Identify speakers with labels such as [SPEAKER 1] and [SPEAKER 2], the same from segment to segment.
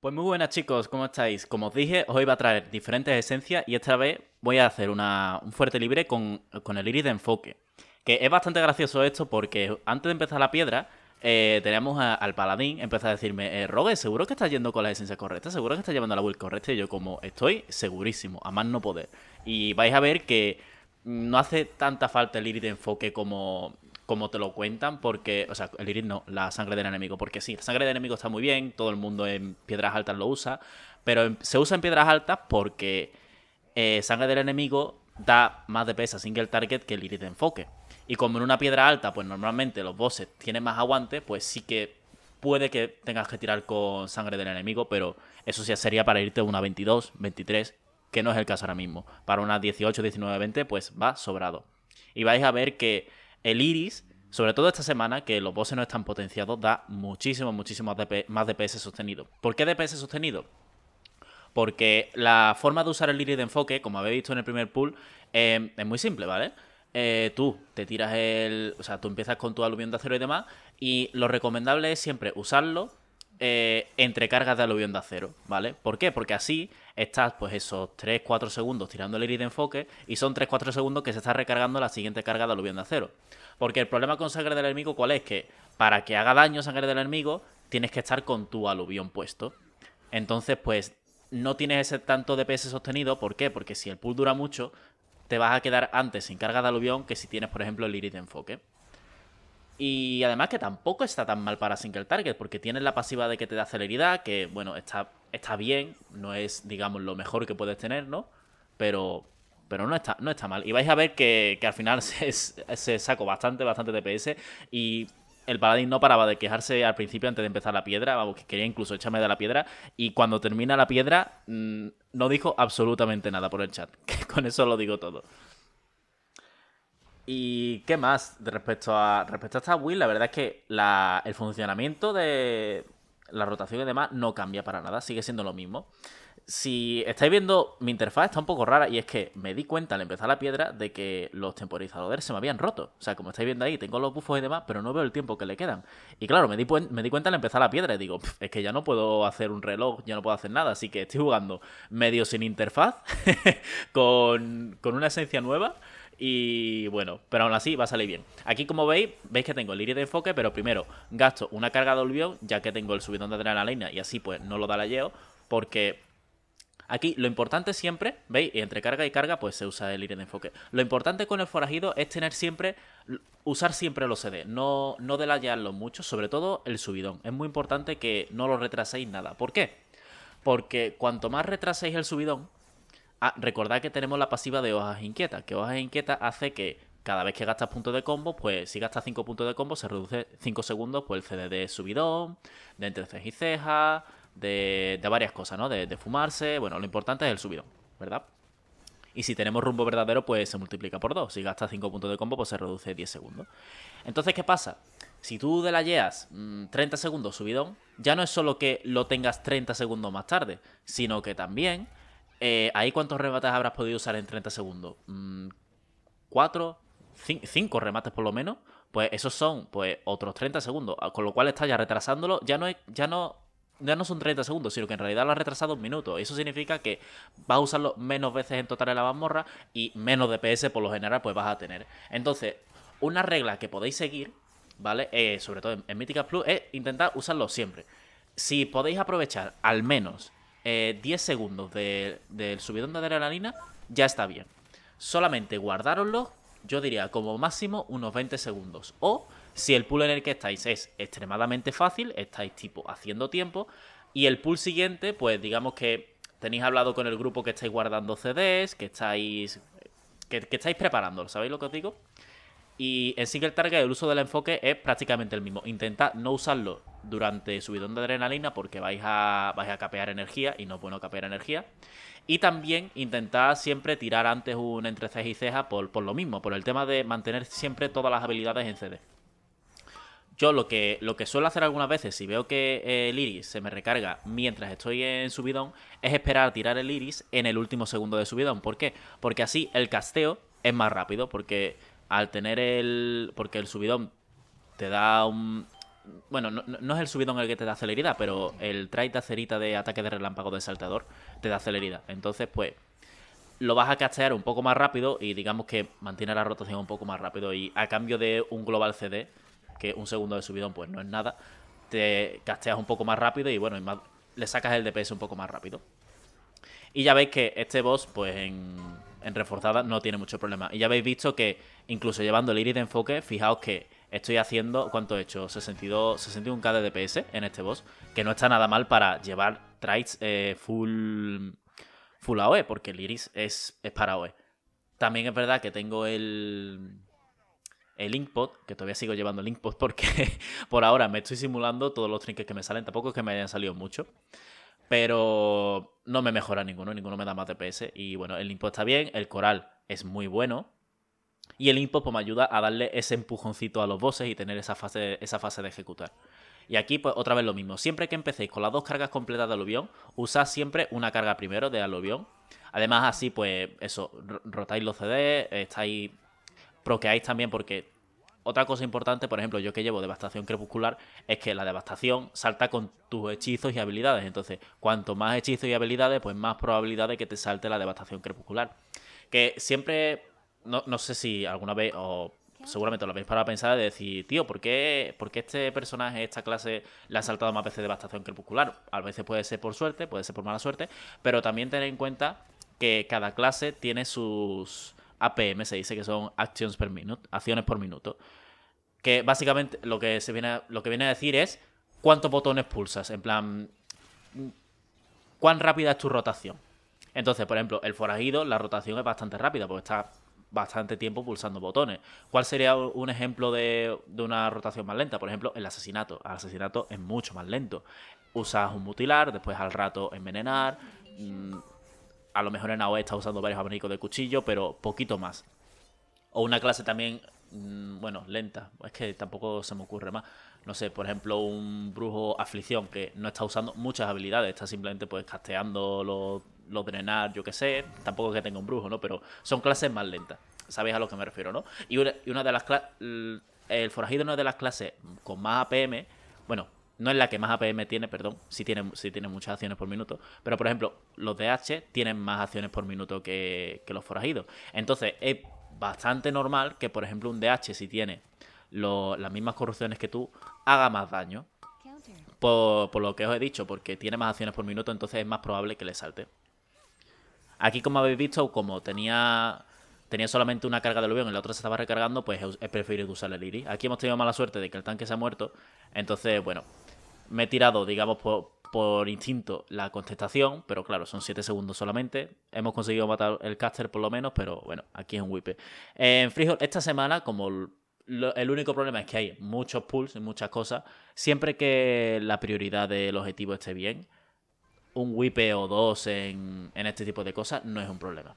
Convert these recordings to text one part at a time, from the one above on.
[SPEAKER 1] Pues muy buenas chicos, ¿cómo estáis? Como os dije, hoy va a traer diferentes esencias y esta vez voy a hacer un fuerte libre con, el iris de enfoque. Que es bastante gracioso esto porque antes de empezar la piedra, eh, Tenemos teníamos al paladín, empezó a decirme, eh, Rogue, seguro que estás yendo con la esencia correcta, seguro que estás llevando la build correcta. Y yo como, estoy segurísimo, a más no poder. Y vais a ver que no hace tanta falta el iris de enfoque como como te lo cuentan, porque, o sea, el iris no, la sangre del enemigo, porque sí, la sangre del enemigo está muy bien, todo el mundo en piedras altas lo usa, pero em, se usa en piedras altas porque eh, sangre del enemigo da más de peso pesa single target que el iris de enfoque. Y como en una piedra alta, pues normalmente los bosses tienen más aguante, pues sí que puede que tengas que tirar con sangre del enemigo, pero eso sí sería para irte una 22, 23, que no es el caso ahora mismo. Para una 18, 19, 20, pues va sobrado. Y vais a ver que el iris sobre todo esta semana, que los bosses no están potenciados, da muchísimo, muchísimo más DPS sostenido. ¿Por qué DPS sostenido? Porque la forma de usar el iris de enfoque, como habéis visto en el primer pool, em, es muy simple, ¿vale? Eh, tú te tiras el. O sea, tú empiezas con tu aluvión de acero y demás. Y lo recomendable es siempre usarlo eh, entre cargas de aluvión de acero, ¿vale? ¿Por qué? Porque así estás, pues, esos 3-4 segundos tirando el iris de enfoque. Y son 3-4 segundos que se está recargando la siguiente carga de aluvión de acero. Porque el problema con sangre del enemigo, ¿cuál es? Que para que haga daño sangre del enemigo, tienes que estar con tu aluvión puesto. Entonces, pues, no tienes ese tanto DPS sostenido. ¿Por qué? Porque si el pool dura mucho, te vas a quedar antes sin carga de aluvión que si tienes, por ejemplo, el iris de enfoque. Y además que tampoco está tan mal para single target, porque tienes la pasiva de que te da celeridad, que, bueno, está, está bien, no es, digamos, lo mejor que puedes tener, ¿no? Pero pero no está, no está mal. Y vais a ver que, al final se, sacó bastante, bastante DPS y el paladín no paraba de quejarse al principio antes de empezar la piedra, que quería incluso echarme de la piedra y cuando termina la piedra mm, no dijo absolutamente nada por el chat, con eso lo digo todo. ¿Y qué más de respecto a, respecto a esta build? La verdad es que el funcionamiento de la rotación y demás no cambia para nada, sigue siendo lo mismo si estáis viendo, mi interfaz está un poco rara y es que me di cuenta al empezar la piedra de que los temporizadores se me habían roto. O sea, como estáis viendo ahí, tengo los bufos y demás, pero no veo el tiempo que le quedan. Y claro, me di, me di cuenta al empezar la piedra y digo, es que ya no puedo hacer un reloj, ya no puedo hacer nada, así que estoy jugando medio sin interfaz, con, una esencia nueva. Y bueno, pero aún así va a salir bien. Aquí, como veis, veis que tengo el de enfoque, pero primero gasto una carga de olvión, ya que tengo el subidón de adrenalina y así pues no lo da la Yeo, porque Aquí lo importante siempre, ¿veis? Entre carga y carga, pues se usa el ir de enfoque. Lo importante con el forajido es tener siempre, usar siempre los CD, no, no delayarlo mucho, sobre todo el subidón. Es muy importante que no lo retraséis nada. ¿Por qué? Porque cuanto más retraséis el subidón, ah, recordad que tenemos la pasiva de hojas inquietas, que hojas inquietas hace que cada vez que gastas puntos de combo, pues si gastas 5 puntos de combo, se reduce 5 segundos, pues el CD de subidón, de entre cejas y cejas de, varias cosas, ¿no? De, fumarse, bueno, lo importante es el subidón, ¿verdad? Y si tenemos rumbo verdadero, pues se multiplica por 2. Si gastas 5 puntos de combo, pues se reduce 10 segundos. Entonces, ¿qué pasa? Si tú de la yeas 30 mm, segundos subidón, ya no es solo que lo tengas 30 segundos más tarde, sino que también, eh, ¿ahí cuántos remates habrás podido usar en 30 segundos? Mm, ¿Cuatro? ¿Cinco remates por lo menos? Pues esos son pues otros 30 segundos, ah, con lo cual estás ya retrasándolo, ya no, es, ya no ya no son 30 segundos, sino que en realidad lo ha retrasado un minuto. Eso significa que vas a usarlo menos veces en total en la mazmorra y menos DPS por lo general pues vas a tener. Entonces, una regla que podéis seguir, ¿vale? Eh, sobre todo en, Mítica Plus, es intentar usarlo siempre. Si podéis aprovechar al menos 10 eh, segundos del subidón de adrenalina, ya está bien. Solamente guardároslo, yo diría como máximo unos 20 segundos. O si el pool en el que estáis es extremadamente fácil, estáis tipo haciendo tiempo. Y el pool siguiente, pues digamos que tenéis hablado con el grupo que estáis guardando CDs, que estáis. que, estáis preparando, ¿sabéis lo que os digo? Y en Single Target el uso del enfoque es prácticamente el mismo. Intentad no usarlo durante subidón de adrenalina porque vais a, a capear energía y no es bueno capear energía. Y también intentad siempre tirar antes un entre ceja y ceja por, por lo mismo, por el tema de mantener siempre todas las habilidades en CD. Yo lo que, lo que suelo hacer algunas veces, si veo que eh, el iris se me recarga mientras estoy en subidón, es esperar a tirar el iris en el último segundo de subidón. ¿Por qué? Porque así el casteo es más rápido, porque al tener el... porque el subidón te da un... Bueno, no, es el subidón el que te da aceleridad, pero el trait de acerita de ataque de relámpago de saltador te da celeridad. Entonces, pues, lo vas a castear un poco más rápido y digamos que mantiene la rotación un poco más rápido. Y a cambio de un global CD, que un segundo de subidón pues no es nada, te casteas un poco más rápido y bueno, le sacas el DPS un poco más rápido. Y ya veis que este boss, pues en, reforzada no tiene mucho problema. Y ya habéis visto que incluso llevando el iris de enfoque, fijaos que estoy haciendo, ¿cuánto he hecho? 62, 61k de DPS en este boss, que no está nada mal para llevar traits eh, full, full AOE, porque el iris es, es para AOE. También es verdad que tengo el, el input que todavía sigo llevando el Inkpot porque por ahora me estoy simulando todos los trinkets que me salen, tampoco es que me hayan salido mucho, pero no me mejora ninguno, ninguno me da más DPS. Y bueno, el input está bien, el Coral es muy bueno. Y el input, pues, me ayuda a darle ese empujoncito a los bosses y tener esa fase, esa fase de ejecutar. Y aquí, pues otra vez lo mismo. Siempre que empecéis con las dos cargas completas de aluvión, usad siempre una carga primero de aluvión. Además, así, pues, eso, rotáis los CD, estáis hay también porque otra cosa importante, por ejemplo, yo que llevo devastación crepuscular, es que la devastación salta con tus hechizos y habilidades. Entonces, cuanto más hechizos y habilidades, pues más probabilidad de que te salte la devastación crepuscular. Que siempre, no, sé si alguna vez, o seguramente lo habéis para pensar, de decir, tío, ¿por qué, ¿por qué este personaje, esta clase, le ha saltado más veces devastación crepuscular? A veces puede ser por suerte, puede ser por mala suerte, pero también tener en cuenta que cada clase tiene sus APM se dice que son per acciones por minuto. Que básicamente lo que, se viene a, lo que viene a decir es cuántos botones pulsas, en plan, cuán rápida es tu rotación. Entonces, por ejemplo, el forajido, la rotación es bastante rápida porque está bastante tiempo pulsando botones. ¿Cuál sería un ejemplo de, una rotación más lenta? Por ejemplo, el asesinato. El asesinato es mucho más lento. Usas un mutilar, después al rato envenenar. Mm, a lo mejor en AOE está usando varios abanicos de cuchillo, pero poquito más. O una clase también, mm, bueno, lenta. Es que tampoco se me ocurre más. No sé, por ejemplo, un brujo aflicción que no está usando muchas habilidades. Está simplemente pues casteando los lo drenar, yo qué sé. Tampoco que tenga un brujo, ¿no? Pero son clases más lentas. Sabéis a lo que me refiero, ¿no? Y una, de las clases... El forajido no es de las clases con más APM. Bueno, no es la que más APM tiene, perdón, si tiene, tiene muchas acciones por minuto, pero por ejemplo, los DH tienen más acciones por minuto que, los forajidos. Entonces, es bastante normal que, por ejemplo, un DH, si tiene las mismas corrupciones que tú, haga más daño. Por, lo que os he dicho, porque tiene más acciones por minuto, entonces es más probable que le salte. Aquí, como habéis visto, como tenía, tenía solamente una carga de aluvión y la otra se estaba recargando, pues he, preferido usar el Iris. Aquí hemos tenido mala suerte de que el tanque se ha muerto, entonces, bueno, me he tirado, digamos, por, instinto la contestación, pero claro, son 7 segundos solamente. Hemos conseguido matar el caster por lo menos, pero bueno, aquí es un whip. En Freehold, esta semana, como el único problema es que hay muchos pulls y muchas cosas, siempre que la prioridad del objetivo esté bien, un wipe o dos en este tipo de cosas no es un problema.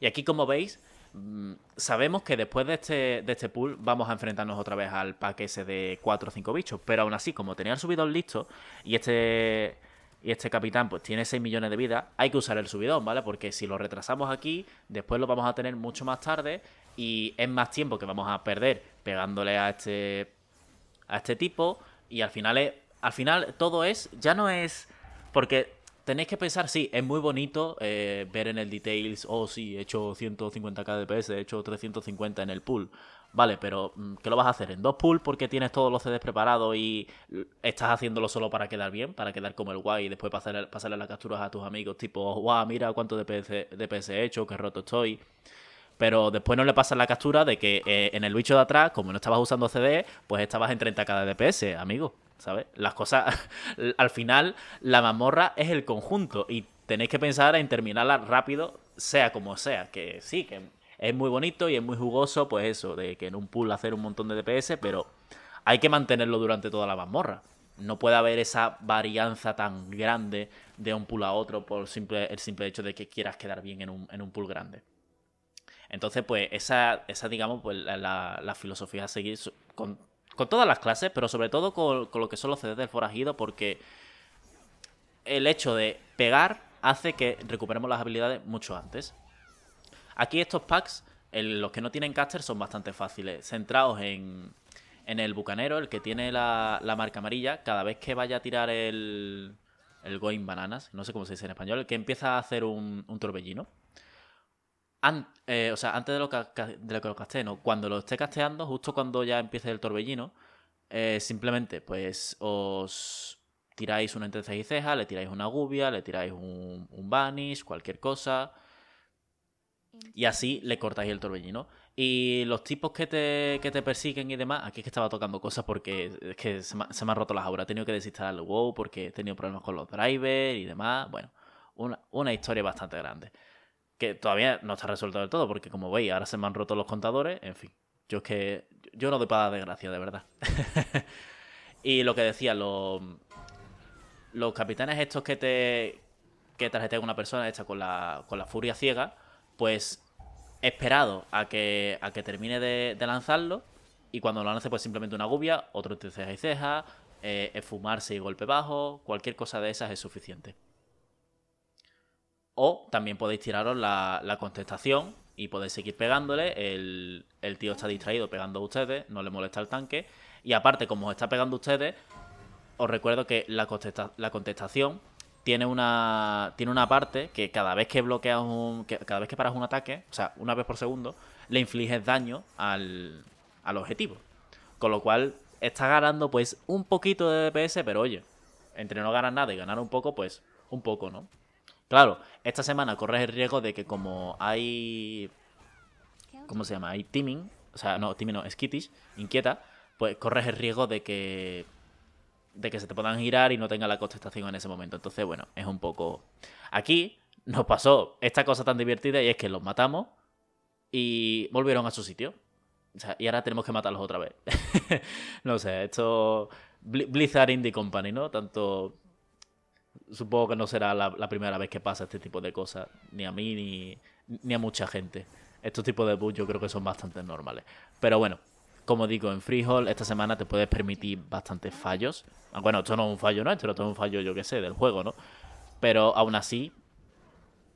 [SPEAKER 1] Y aquí, como veis, Mm, sabemos que después de este, de este pool vamos a enfrentarnos otra vez al pack ese de 4 o 5 bichos. Pero aún así, como tenía el subidón listo y este, y este capitán pues tiene 6 millones de vida, hay que usar el subidón, ¿vale? Porque si lo retrasamos aquí, después lo vamos a tener mucho más tarde y es más tiempo que vamos a perder pegándole a este, a este tipo. Y al final, es, al final todo es, ya no es... Porque tenéis que pensar, sí, es muy bonito eh, ver en el details, oh sí, he hecho 150k de DPS, he hecho 350 en el pool. Vale, pero mm, ¿qué lo vas a hacer? ¿En dos pools porque tienes todos los CDs preparados y estás haciéndolo solo para quedar bien, para quedar como el guay y después pasarle, las capturas a tus amigos, tipo, oh, guau, mira cuánto de DPS he hecho, qué roto estoy? pero después no le pasa la captura de que eh, en el bicho de atrás, como no estabas usando CD, pues estabas en 30 cada DPS, amigo. ¿Sabes? Las cosas. al final, la mazmorra es el conjunto y tenéis que pensar en terminarla rápido, sea como sea. Que sí, que es muy bonito y es muy jugoso, pues eso, de que en un pool hacer un montón de DPS, pero hay que mantenerlo durante toda la mazmorra. No puede haber esa varianza tan grande de un pool a otro por simple, el simple hecho de que quieras quedar bien en un pool grande. Entonces, pues esa, esa digamos, pues la, la filosofía a seguir con, con, todas las clases, pero sobre todo con, lo que son los CDs del forajido, porque el hecho de pegar hace que recuperemos las habilidades mucho antes. Aquí estos packs, los que no tienen caster, son bastante fáciles. Centrados en, el bucanero, el que tiene la, marca amarilla, cada vez que vaya a tirar el, el Going Bananas, no sé cómo se dice en español, el que empieza a hacer un torbellino, eh, o sea, antes de lo, que lo caste Cuando lo esté casteando, justo cuando ya empiece el torbellino, eh, simplemente pues os tiráis una entre y ceja, le tiráis una gubia, le tiráis un, un vanish, cualquier cosa. Y así le cortáis el torbellino. Y los tipos que te, persiguen y demás, aquí es que estaba tocando cosas porque es que se me, han roto las auras. He tenido que desinstalar el WoW porque he tenido problemas con los drivers y demás. Bueno, una historia bastante grande que todavía no está resuelto del todo, porque como veis, ahora se me han roto los contadores, en fin. Yo es que yo no doy para dar gracia, de verdad. y lo que decía, los, los capitanes estos que te que una persona hecha con la, con la furia ciega, pues esperado a que, a que termine de, lanzarlo, y cuando lo lance, pues simplemente una gubia, otro te ceja y ceja, eh, esfumarse y golpe bajo, cualquier cosa de esas es suficiente. O también podéis tiraros la, contestación y podéis seguir pegándole. El, tío está distraído pegando a ustedes, no le molesta el tanque. Y aparte, como os está pegando a ustedes, os recuerdo que la, la contestación tiene una, tiene una parte que cada vez que bloqueas un. cada vez que paras un ataque, o sea, una vez por segundo, le infliges daño al, al objetivo. Con lo cual, está ganando pues un poquito de DPS, pero oye, entre no ganar nada y ganar un poco, pues un poco, ¿no? Claro, esta semana corres el riesgo de que como hay... ¿Cómo se llama? Hay teaming, o sea, no, teaming no, skittish, inquieta, pues corres el riesgo de que de que se te puedan girar y no tenga la contestación en ese momento. Entonces, bueno, es un poco... Aquí nos pasó esta cosa tan divertida y es que los matamos y volvieron a su sitio. O sea, y ahora tenemos que matarlos otra vez. no sé, esto... Blizzard Indie Company, ¿no? Tanto supongo que no será la, primera vez que pasa este tipo de cosas, ni a mí ni, ni a mucha gente. Estos tipos de bugs yo creo que son bastante normales. Pero bueno, como digo, en Freehold esta semana te puedes permitir bastantes fallos. Ah, bueno, esto no es un fallo nuestro, esto es un fallo, yo que sé, del juego, ¿no? Pero aún así,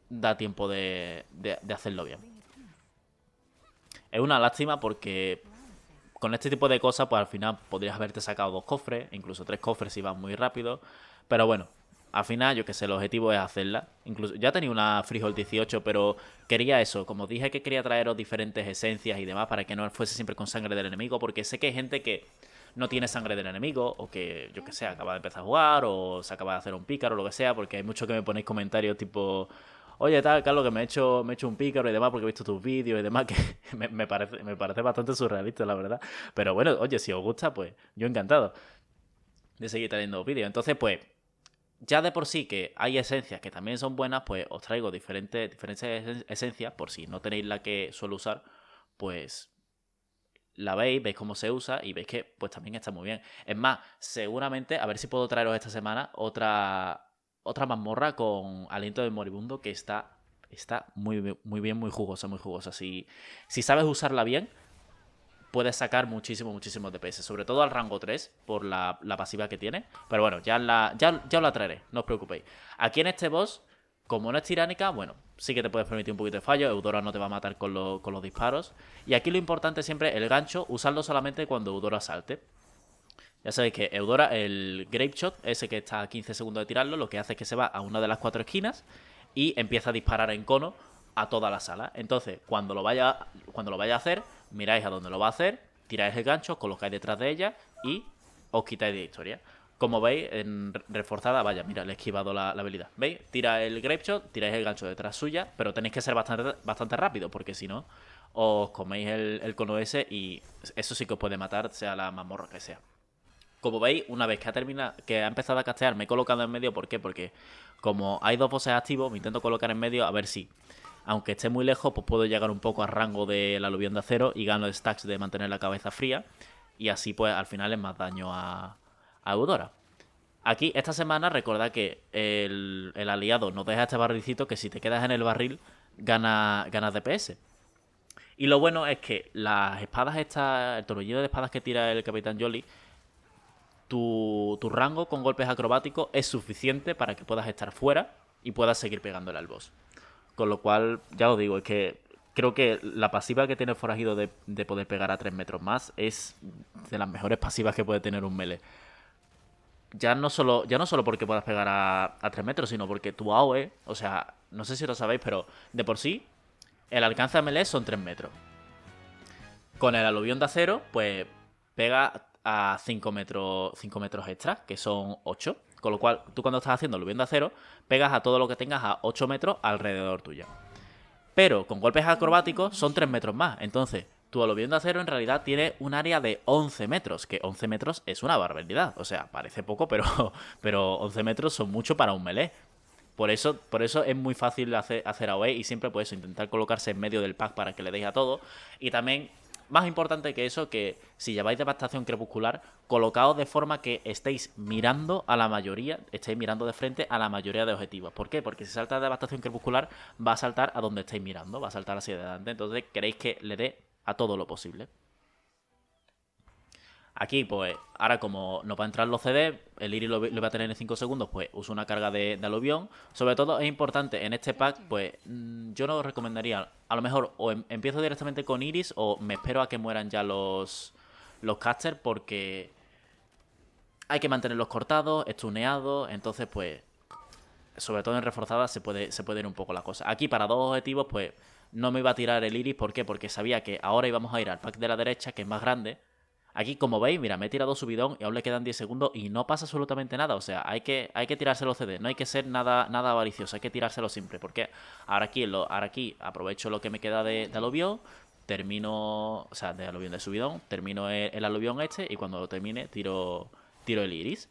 [SPEAKER 1] da tiempo de, de, de hacerlo bien. Es una lástima porque con este tipo de cosas, pues al final podrías haberte sacado dos cofres, incluso tres cofres si vas muy rápido. Pero bueno, al final, yo que sé, el objetivo es hacerla. Incluso ya tenía una Freehold 18, pero quería eso. Como dije que quería traeros diferentes esencias y demás para que no fuese siempre con sangre del enemigo, porque sé que hay gente que no tiene sangre del enemigo, o que, yo que sé, acaba de empezar a jugar, o se acaba de hacer un pícaro, o lo que sea, porque hay muchos que me ponéis comentarios tipo. Oye, tal, Carlos, que me he hecho, me he hecho un pícaro y demás porque he visto tus vídeos y demás, que me, parece, me parece bastante surrealista, la verdad. Pero bueno, oye, si os gusta, pues yo encantado de seguir trayendo vídeos. Entonces, pues, ya de por sí que hay esencias que también son buenas, pues os traigo diferentes, diferentes esencias, por si no tenéis la que suelo usar, pues la veis, veis cómo se usa y veis que pues también está muy bien. Es más, seguramente, a ver si puedo traeros esta semana otra, otra mazmorra con aliento de moribundo que está, está muy, muy bien, muy jugosa, muy jugosa. Si, si sabes usarla bien, puedes sacar muchísimo, muchísimo DPS, sobre todo al rango 3 por la, pasiva que tiene. Pero bueno, ya, ya, os la traeré, no os preocupéis. Aquí en este boss, como no es tiránica, bueno, sí que te puedes permitir un poquito de fallo, Eudora no te va a matar con, los disparos. Y aquí lo importante siempre, el gancho, usarlo solamente cuando Eudora salte. Ya sabéis que Eudora, el Grape Shot, ese que está a 15 segundos de tirarlo, lo que hace es que se va a una de las cuatro esquinas y empieza a disparar en cono a toda la sala. Entonces, cuando lo vaya, cuando lo vaya a hacer, miráis a dónde lo va a hacer, tiráis el gancho, os colocáis detrás de ella y os quitáis de historia. Como veis, en reforzada, vaya, mira, le he esquivado la, habilidad. ¿Veis? Tira el grape shot, tiráis el gancho detrás suya, pero tenéis que ser bastante, bastante rápido, porque si no, os coméis el, cono ese y eso sí que os puede matar, sea la mamorra que sea. Como veis, una vez que ha terminado, que ha empezado a castear, me he colocado en medio. ¿Por qué? Porque como hay dos voces activos, me intento colocar en medio a ver si aunque esté muy lejos, pues puedo llegar un poco al rango del aluvión de acero y gano stacks de mantener la cabeza fría. Y así, pues al final es más daño a, a Eudora. Aquí, esta semana, recordad que el, aliado nos deja este barrilcito que si te quedas en el barril, ganas DPS. Y lo bueno es que las espadas estas, el torbellino de espadas que tira el Capitán Jolly, tu, tu, rango con golpes acrobáticos es suficiente para que puedas estar fuera y puedas seguir pegándole al boss. Con lo cual, ya os digo, es que creo que la pasiva que tiene el forajido de, poder pegar a 3 metros más es de las mejores pasivas que puede tener un melee. Ya no solo, ya no solo porque puedas pegar a, 3 metros, sino porque tu AOE, o sea, no sé si lo sabéis, pero de por sí, el alcance de melee son 3 metros. Con el aluvión de acero, pues pega a 5 metros, 5 metros extra, que son 8. Con lo cual, tú cuando estás haciendo el a cero, pegas a todo lo que tengas a 8 metros alrededor tuya. Pero con golpes acrobáticos son 3 metros más. Entonces, tu aluvión a cero en realidad tiene un área de 11 metros, que 11 metros es una barbaridad. O sea, parece poco, pero, pero 11 metros son mucho para un melee. Por eso, por eso es muy fácil hacer, hacer AOE y siempre puedes intentar colocarse en medio del pack para que le deis a todo. Y también más importante que eso, que si lleváis devastación crepuscular, colocaos de forma que estéis mirando a la mayoría, estéis mirando de frente a la mayoría de objetivos. ¿Por qué? Porque si salta devastación crepuscular, va a saltar a donde estáis mirando, va a saltar hacia adelante. Entonces queréis que le dé a todo lo posible. Aquí, pues, ahora como no va a entrar los CD, el Iris lo, va a tener en 5 segundos, pues uso una carga de, aluvión. Sobre todo es importante en este pack, pues mm, yo no recomendaría, a lo mejor o em, empiezo directamente con Iris o me espero a que mueran ya los, los casters porque hay que mantenerlos cortados, estuneados, entonces pues sobre todo en reforzada se puede, se puede ir un poco la cosa. Aquí para dos objetivos pues no me iba a tirar el Iris, ¿por qué? Porque sabía que ahora íbamos a ir al pack de la derecha que es más grande Aquí, como veis, mira, me he tirado subidón y aún le quedan 10 segundos y no pasa absolutamente nada. O sea, hay que, hay que tirárselo CD, no hay que ser nada, nada avaricioso, hay que tirárselo siempre, Porque ahora aquí, aquí aprovecho lo que me queda de, aluvión, termino, o sea, de aluvión de subidón, termino el, aluvión este y cuando lo termine tiro, tiro el iris.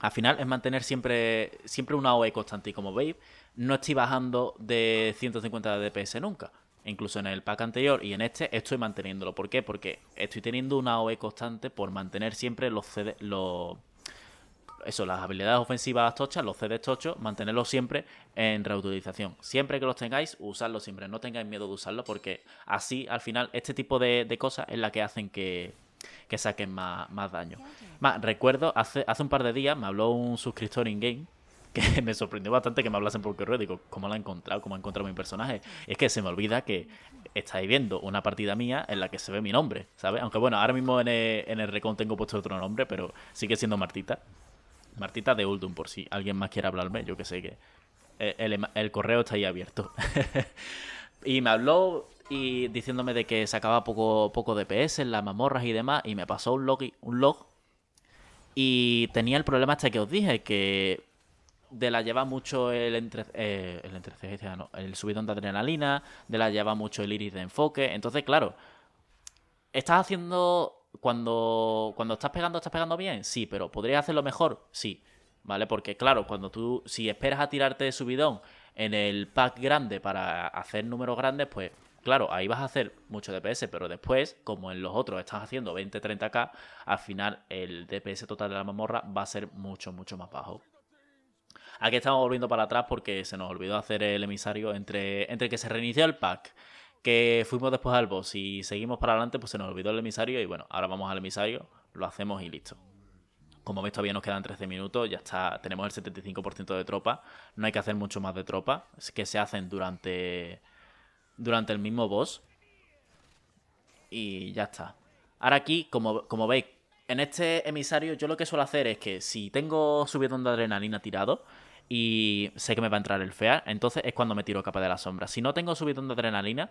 [SPEAKER 1] Al final es mantener siempre, siempre una OE constante y como veis, no estoy bajando de 150 DPS nunca incluso en el pack anterior y en este, estoy manteniéndolo. ¿Por qué? Porque estoy teniendo una OE constante por mantener siempre los CDs. los... Eso, las habilidades ofensivas tochas, los CDs tochos, mantenerlos siempre en reutilización. Siempre que los tengáis, usadlos siempre. No tengáis miedo de usarlos porque así, al final, este tipo de, cosas es la que hacen que, saquen más, daño. Más, recuerdo, hace, hace un par de días me habló un suscriptor in-game que me sorprendió bastante que me hablasen por correo. Digo, ¿cómo la he encontrado? ¿Cómo ha encontrado mi personaje? Es que se me olvida que estáis viendo una partida mía en la que se ve mi nombre, ¿sabes? Aunque bueno, ahora mismo en el, recon tengo puesto otro nombre, pero sigue siendo Martita. Martita de Uldum, por si alguien más quiere hablarme, yo que sé que el, correo está ahí abierto. y me habló y diciéndome de que sacaba poco, poco DPS en las mamorras y demás, y me pasó un log, un log y tenía el problema hasta este que os dije, que de la lleva mucho el eh, el, el subidón de adrenalina, de la lleva mucho el iris de enfoque. Entonces, claro, estás haciendo cuando cuando estás pegando estás pegando bien, sí, pero podrías hacerlo mejor, sí, vale, porque claro, cuando tú si esperas a tirarte de subidón en el pack grande para hacer números grandes, pues claro, ahí vas a hacer mucho DPS, pero después, como en los otros estás haciendo 20-30k, al final el DPS total de la mamorra va a ser mucho, mucho más bajo. Aquí estamos volviendo para atrás porque se nos olvidó hacer el emisario entre, entre que se reinició el pack, que fuimos después al boss y seguimos para adelante, pues se nos olvidó el emisario y bueno, ahora vamos al emisario, lo hacemos y listo. Como veis, todavía nos quedan 13 minutos, ya está, tenemos el 75% de tropa, no hay que hacer mucho más de tropa, es que se hacen durante, durante el mismo boss. Y ya está. Ahora aquí, como, como veis, en este emisario yo lo que suelo hacer es que si tengo subidón de adrenalina tirado y sé que me va a entrar el FEAR, entonces es cuando me tiro capa de la sombra. Si no tengo subidón de adrenalina,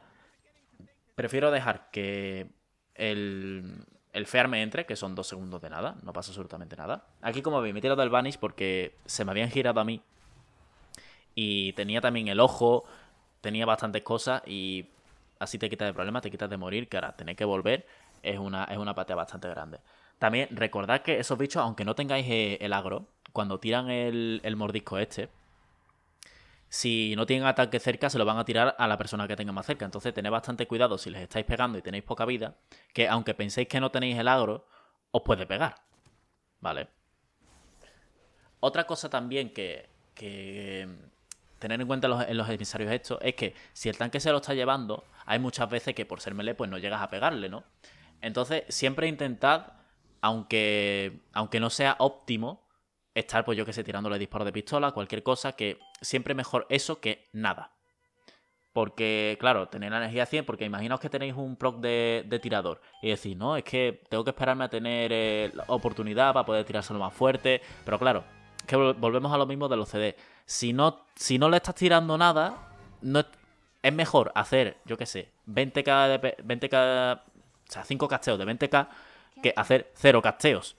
[SPEAKER 1] prefiero dejar que el, FEAR me entre, que son dos segundos de nada, no pasa absolutamente nada. Aquí como veis me he tirado el Vanish porque se me habían girado a mí y tenía también el ojo, tenía bastantes cosas y así te quitas de problemas, te quitas de morir, que ahora tener que volver es una, es una patea bastante grande. También recordad que esos bichos, aunque no tengáis eh, el agro, cuando tiran el, mordisco este, si no tienen ataque cerca, se lo van a tirar a la persona que tenga más cerca. Entonces, tened bastante cuidado si les estáis pegando y tenéis poca vida, que aunque penséis que no tenéis el agro, os puede pegar. ¿Vale? Otra cosa también que, que em, tener en cuenta en los emisarios estos es que si el tanque se lo está llevando, hay muchas veces que por ser melee, pues no llegas a pegarle, ¿no? Entonces, siempre intentad aunque, aunque no sea óptimo, estar, pues yo que sé, tirándole disparos de pistola, cualquier cosa, que siempre mejor eso que nada. Porque, claro, tener la energía 100, porque imaginaos que tenéis un proc de, tirador y decís, no, es que tengo que esperarme a tener eh, la oportunidad para poder tirárselo más fuerte. Pero claro, que volvemos a lo mismo de los CD. Si no, si no le estás tirando nada, no es, mejor hacer, yo que sé, 20k, de, 20k, o sea, 5 casteos de 20k que hacer cero casteos.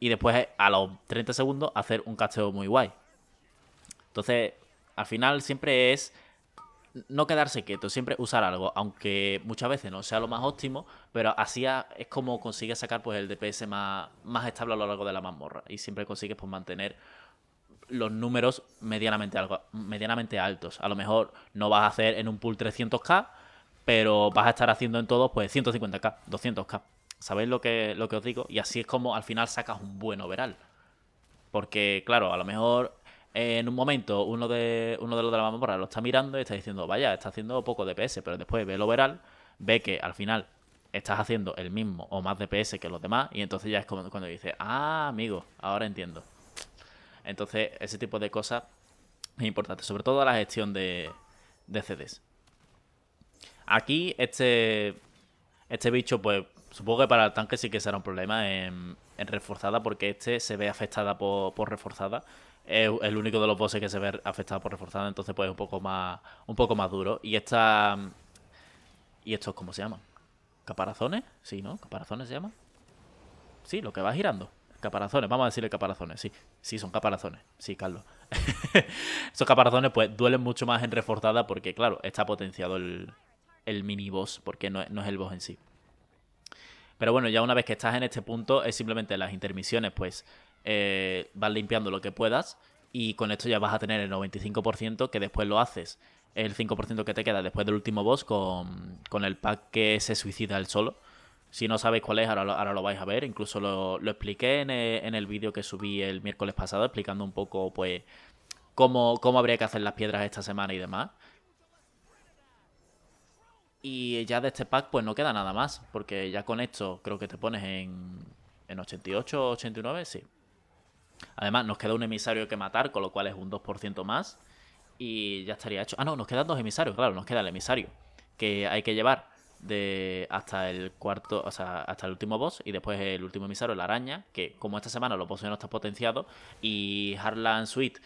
[SPEAKER 1] Y después a los 30 segundos hacer un casteo muy guay. Entonces, al final siempre es no quedarse quieto, siempre usar algo, aunque muchas veces no sea lo más óptimo, pero así es como consigues sacar pues el DPS más, estable a lo largo de la mazmorra y siempre consigues pues mantener los números medianamente, algo, medianamente altos. A lo mejor no vas a hacer en un pool 300k, pero vas a estar haciendo en todos pues 150k, 200k. ¿Sabéis lo que, lo que os digo? Y así es como al final sacas un buen overall. Porque, claro, a lo mejor eh, en un momento uno de, uno de los de la mamorra lo está mirando y está diciendo, vaya, está haciendo poco DPS, pero después ve el overall, ve que al final estás haciendo el mismo o más DPS que los demás y entonces ya es como cuando dice ah, amigo, ahora entiendo. Entonces, ese tipo de cosas es importante, sobre todo la gestión de, de CDs. Aquí, este, este bicho, pues Supongo que para el tanque sí que será un problema en, reforzada, porque este se ve afectada por, reforzada. Es el único de los bosses que se ve afectado por reforzada, entonces pues es un poco más, un poco más duro. Y esta... ¿Y estos cómo se llaman? ¿Caparazones? Sí, ¿no? ¿Caparazones se llaman? Sí, lo que va girando. Caparazones, vamos a decirle caparazones, sí. Sí, son caparazones. Sí, Carlos. Esos caparazones, pues, duelen mucho más en reforzada porque, claro, está potenciado el, mini boss, porque no es el boss en sí. Pero bueno, ya una vez que estás en este punto, es simplemente las intermisiones, pues eh, vas limpiando lo que puedas y con esto ya vas a tener el 95% que después lo haces. El 5% que te queda después del último boss con, el pack que se suicida el solo. Si no sabéis cuál es, ahora, lo vais a ver. Incluso lo, expliqué eh, en el, vídeo que subí el miércoles pasado, explicando un poco, pues, cómo habría que hacer las piedras esta semana y demás. Y ya de este pack pues no queda nada más, porque ya con esto creo que te pones en, en 88 o 89, sí. Además nos queda un emisario que matar, con lo cual es un 2% más. Y ya estaría hecho. Ah, no, nos quedan dos emisarios, claro, nos queda el emisario, que hay que llevar de hasta el cuarto, o sea, hasta el último boss y después el último emisario, la araña, que como esta semana lo bosses no está potenciado y Harlan Suite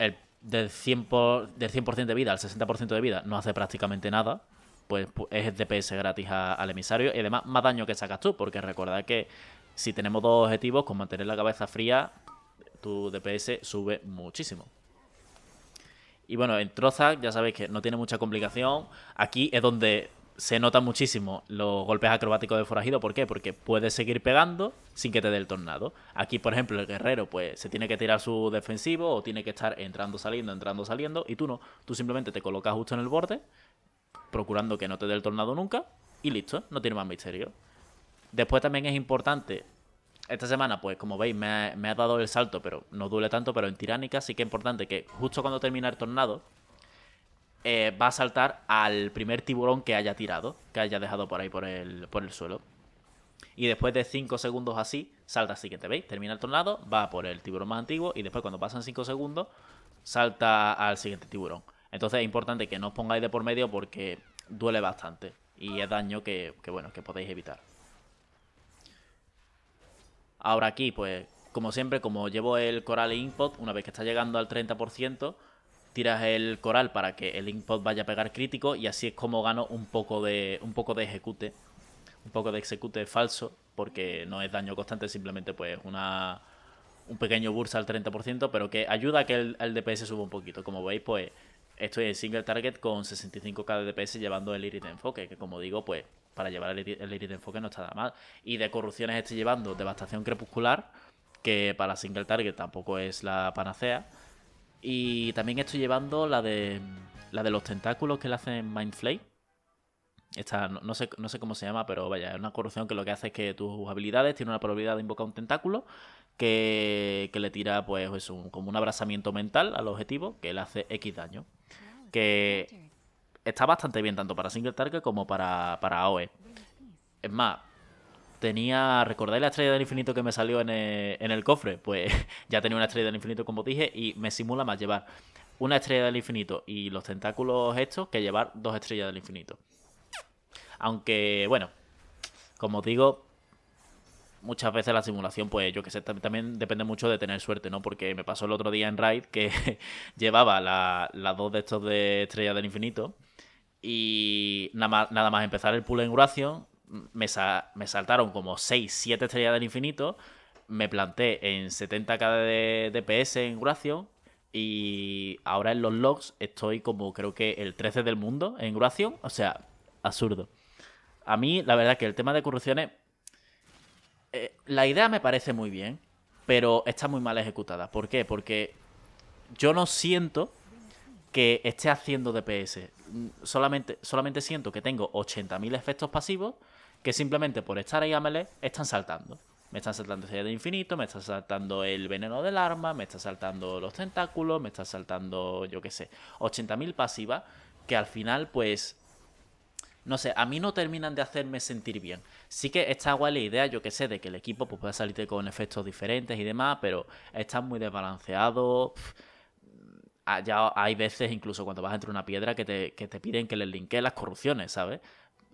[SPEAKER 1] el del 100%, del 100 de vida al 60% de vida, no hace prácticamente nada. Pues, pues, es DPS gratis al emisario y además más daño que sacas tú, porque recordad que si tenemos dos objetivos, con mantener la cabeza fría, tu DPS sube muchísimo. Y bueno, en Trozak ya sabéis que no tiene mucha complicación. Aquí es donde se notan muchísimo los golpes acrobáticos de forajido. ¿Por qué? Porque puedes seguir pegando sin que te dé el tornado. Aquí, por ejemplo, el guerrero pues se tiene que tirar su defensivo o tiene que estar entrando, saliendo, entrando, saliendo. Y tú no. Tú simplemente te colocas justo en el borde procurando que no te dé el tornado nunca y listo, no tiene más misterio. Después también es importante, esta semana pues como veis me ha, dado el salto, pero no duele tanto, pero en tiránica sí que es importante que justo cuando termina el tornado eh, va a saltar al primer tiburón que haya tirado, que haya dejado por ahí por el, por el suelo. Y después de 5 segundos así, salta que siguiente, ¿veis? Termina el tornado, va por el tiburón más antiguo y después cuando pasan 5 segundos, salta al siguiente tiburón. Entonces es importante que no os pongáis de por medio porque duele bastante y es daño que, bueno, que podéis evitar. Ahora aquí, pues, como siempre, como llevo el coral e input, una vez que está llegando al 30%, tiras el coral para que el input vaya a pegar crítico y así es como gano un poco de, un poco de ejecute, un poco de ejecute falso, porque no es daño constante, simplemente pues una, un pequeño bursa al 30%, pero que ayuda a que el DPS suba un poquito. Como veis, pues estoy en single target con 65k de DPS llevando el iris enfoque, que como digo, pues para llevar el, enfoque no está nada mal. Y de corrupciones estoy llevando devastación crepuscular, que para single target tampoco es la panacea. Y también estoy llevando la de la de los tentáculos que le hacen Mindflay, no, sé, no sé cómo se llama, pero vaya, es una corrupción que lo que hace es que tus habilidades tienen una probabilidad de invocar un tentáculo que, le tira, pues, es como un abrazamiento mental al objetivo que le hace X daño. Ah, que está bastante bien tanto para single target como para, para AOE. Es más, tenía. ¿Recordáis la estrella del infinito que me salió en en el cofre? Pues ya tenía una estrella del infinito, como dije, y me simula más llevar una estrella del infinito y los tentáculos estos que llevar dos estrellas del infinito. Aunque, bueno, como digo, muchas veces la simulación, pues yo que sé, también depende mucho de tener suerte, ¿no? Porque me pasó el otro día en Raid que llevaba las dos de estos de Estrella del Infinito y nada más, nada más empezar el pool en Uración, me, saltaron como 6, 7 Estrellas del Infinito, me planté en 70k de DPS en Uración y ahora en los logs estoy como creo que el 13 del mundo en Gracio, o sea, absurdo. A mí, la verdad, que el tema de corrupción Eh, la idea me parece muy bien, pero está muy mal ejecutada. ¿Por qué? Porque yo no siento que esté haciendo DPS. Mm, solamente, solamente siento que tengo 80.000 efectos pasivos que simplemente por estar ahí a melee están saltando. Me están saltando el de infinito, me está saltando el veneno del arma, me está saltando los tentáculos, me está saltando, yo qué sé, 80.000 pasivas que al final pues no sé, a mí no terminan de hacerme sentir bien. Sí que está guay la idea, yo que sé, de que el equipo puede pueda salirte con efectos diferentes y demás, pero está muy desbalanceado. ya hay veces, incluso cuando vas entre una piedra, que te, que te piden que les linkees las corrupciones, ¿sabes?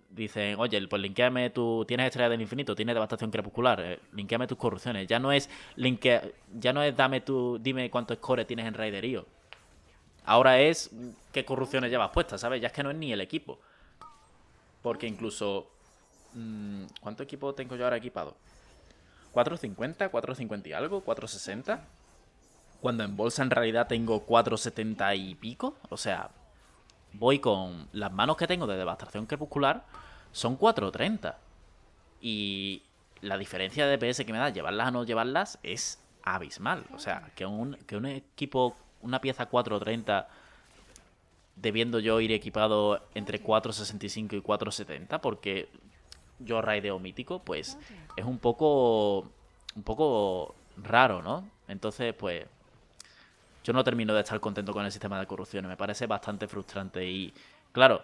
[SPEAKER 1] dicen, oye, pues linkeame tú Tienes estrella del infinito, tienes devastación crepuscular, eh, tus corrupciones. Ya no es ya no es dame tu. dime cuántos scores tienes en raiderío. Ahora es qué corrupciones llevas puestas, ¿sabes? Ya es que no es ni el equipo. Porque incluso. Mm, ¿Cuánto equipo tengo yo ahora equipado? 450, 450 y algo, 460. Cuando en bolsa en realidad tengo 470 y pico. O sea, voy con las manos que tengo de devastación crepuscular. Son 430. Y la diferencia de DPS e que me da llevarlas o no llevarlas es abismal. O sea, que un, que un equipo, una pieza 430 debiendo yo ir equipado entre 4.65 y 4.70 porque yo raideo mítico, pues es un poco un poco raro, ¿no? Entonces, pues yo no termino de estar contento con el sistema de corrupciones, me parece bastante frustrante y claro,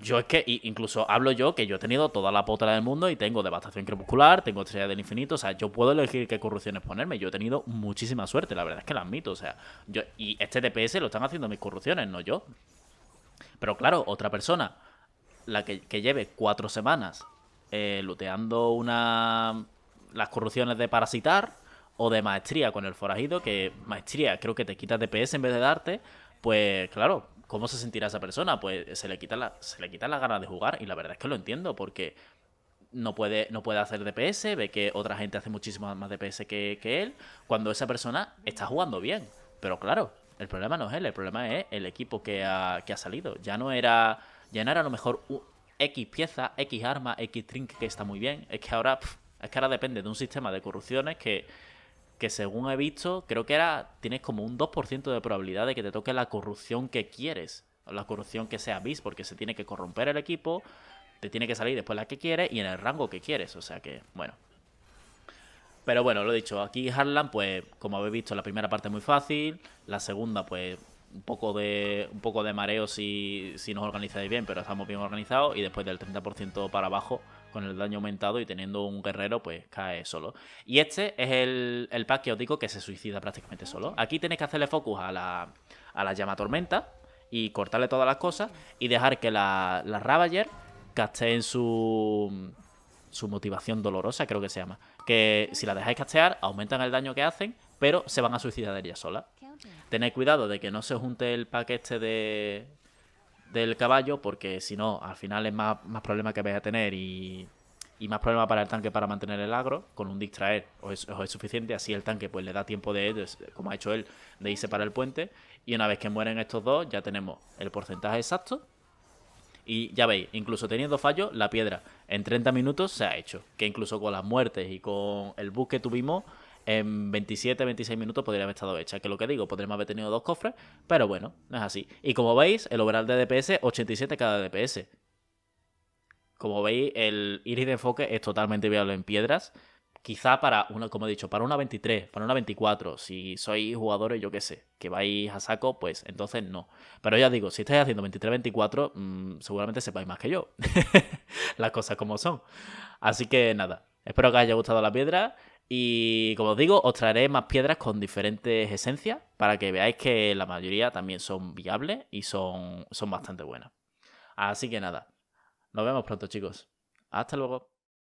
[SPEAKER 1] yo es que, incluso hablo yo, que yo he tenido toda la potra del mundo y tengo devastación crepuscular, tengo estrella del infinito, o sea, yo puedo elegir qué corrupciones ponerme. Yo he tenido muchísima suerte, la verdad es que la admito, o sea, yo, y este DPS lo están haciendo mis corrupciones, no yo. Pero claro, otra persona, la que, lleve cuatro semanas eh, luteando una, las corrupciones de parasitar o de maestría con el forajido, que maestría creo que te quita DPS en vez de darte, pues claro, ¿Cómo se sentirá esa persona? Pues se le quita la, se le quita la gana de jugar y la verdad es que lo entiendo porque no puede, no puede hacer DPS, ve que otra gente hace muchísimo más DPS que, que él, cuando esa persona está jugando bien. Pero claro, el problema no es él, el problema es el equipo que ha, salido. Ya no era. Ya a lo mejor X pieza, X arma, X trink que está muy bien. Es que ahora. es que ahora depende de un sistema de corrupciones que que según he visto, creo que era, tienes como un 2% de probabilidad de que te toque la corrupción que quieres, la corrupción que sea bis, porque se tiene que corromper el equipo, te tiene que salir después la que quieres y en el rango que quieres, o sea que, bueno. Pero bueno, lo he dicho, aquí Harlan, pues como habéis visto, la primera parte muy fácil, la segunda pues un poco de, un poco de mareo si, si nos organizáis bien, pero estamos bien organizados y después del 30% para abajo con el daño aumentado y teniendo un guerrero, pues cae solo. Y este es el, pack que os digo que se suicida prácticamente solo. Aquí tenéis que hacerle focus a la, a la llama tormenta y cortarle todas las cosas y dejar que la, la Ravager casteen su, su motivación dolorosa, creo que se llama. Que si la dejáis castear, aumentan el daño que hacen, pero se van a suicidar ella sola. Tened cuidado de que no se junte el pack este de, del caballo, porque si no, al final es más, problema que vais a tener y, y más problema para el tanque para mantener el agro. Con un distraer os es, es suficiente, así el tanque pues le da tiempo de, como ha hecho él, de irse para el puente. Y una vez que mueren estos dos, ya tenemos el porcentaje exacto. Y ya veis, incluso teniendo fallos, la piedra en 30 minutos se ha hecho. Que incluso con las muertes y con el bus que tuvimos, en 27, 26 minutos podría haber estado hecha. Que lo que digo, podríamos haber tenido dos cofres, pero bueno, no es así. Y como veis, el overall de DPS, 87 cada DPS. Como veis, el iris de enfoque es totalmente viable en piedras. Quizá para una, como he dicho, para una 23, para una 24. Si sois jugadores, yo qué sé, que vais a saco, pues entonces no. Pero ya digo, si estáis haciendo 23-24, mm, seguramente sepáis más que yo. Las cosas como son. Así que nada, espero que os haya gustado la piedra. Y como os digo, os traeré más piedras con diferentes esencias para que veáis que la mayoría también son viables y son, son bastante buenas. Así que nada, nos vemos pronto chicos. Hasta luego.